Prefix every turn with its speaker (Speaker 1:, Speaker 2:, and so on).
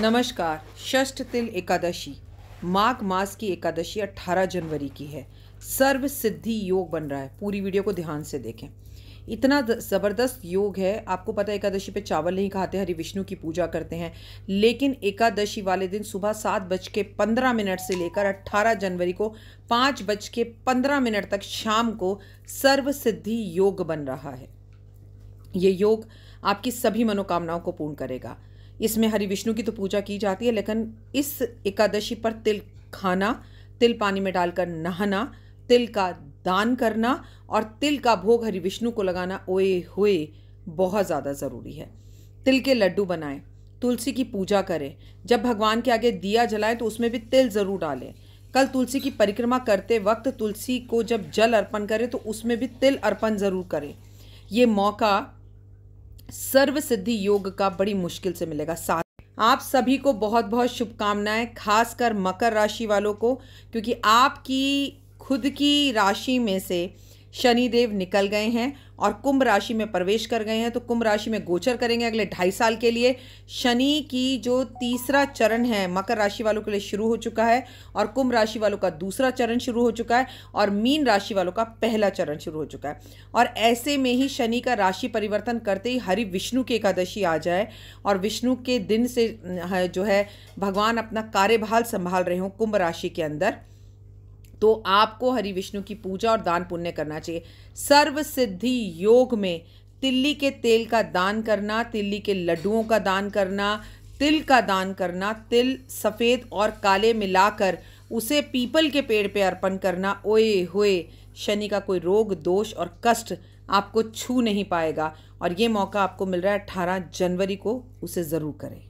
Speaker 1: नमस्कार षष्ठ तिल एकादशी माघ मास की एकादशी 18 जनवरी की है सर्व सिद्धि योग बन रहा है पूरी वीडियो को ध्यान से देखें इतना ज़बरदस्त योग है आपको पता है एकादशी पे चावल नहीं खाते हरि विष्णु की पूजा करते हैं लेकिन एकादशी वाले दिन सुबह सात बज के पंद्रह मिनट से लेकर अट्ठारह जनवरी को पाँच बज के पंद्रह मिनट तक शाम को सर्व सिद्धि योग बन रहा है ये योग आपकी सभी मनोकामनाओं को पूर्ण करेगा इसमें हरि विष्णु की तो पूजा की जाती है लेकिन इस एकादशी पर तिल खाना तिल पानी में डालकर नहाना तिल का दान करना और तिल का भोग हरि विष्णु को लगाना ओए होए बहुत ज़्यादा ज़रूरी है तिल के लड्डू बनाएं तुलसी की पूजा करें जब भगवान के आगे दिया जलाएं तो उसमें भी तिल ज़रूर डालें कल तुलसी की परिक्रमा करते वक्त तुलसी को जब जल अर्पण करें तो उसमें भी तिल अर्पण ज़रूर करें ये मौका सर्व सिद्धि योग का बड़ी मुश्किल से मिलेगा साथ आप सभी को बहुत बहुत शुभकामनाएं खासकर मकर राशि वालों को क्योंकि आपकी खुद की राशि में से शनिदेव निकल गए हैं और कुंभ राशि में प्रवेश कर गए हैं तो कुंभ राशि में गोचर करेंगे अगले ढाई साल के लिए शनि की जो तीसरा चरण है मकर राशि वालों के लिए शुरू हो चुका है और कुंभ राशि वालों का दूसरा चरण शुरू हो चुका है और मीन राशि वालों का पहला चरण शुरू हो चुका है और ऐसे में ही शनि का राशि परिवर्तन करते ही हरि विष्णु की एकादशी आ जाए और विष्णु के दिन से जो है भगवान अपना कार्यभाल संभाल रहे हों कुंभ राशि के अंदर तो आपको हरि विष्णु की पूजा और दान पुण्य करना चाहिए सर्व सिद्धि योग में तिल्ली के तेल का दान करना तिल्ली के लड्डुओं का दान करना तिल का दान करना तिल सफ़ेद और काले मिलाकर उसे पीपल के पेड़ पे अर्पण करना ओए होए शनि का कोई रोग दोष और कष्ट आपको छू नहीं पाएगा और ये मौका आपको मिल रहा है अट्ठारह जनवरी को उसे ज़रूर करें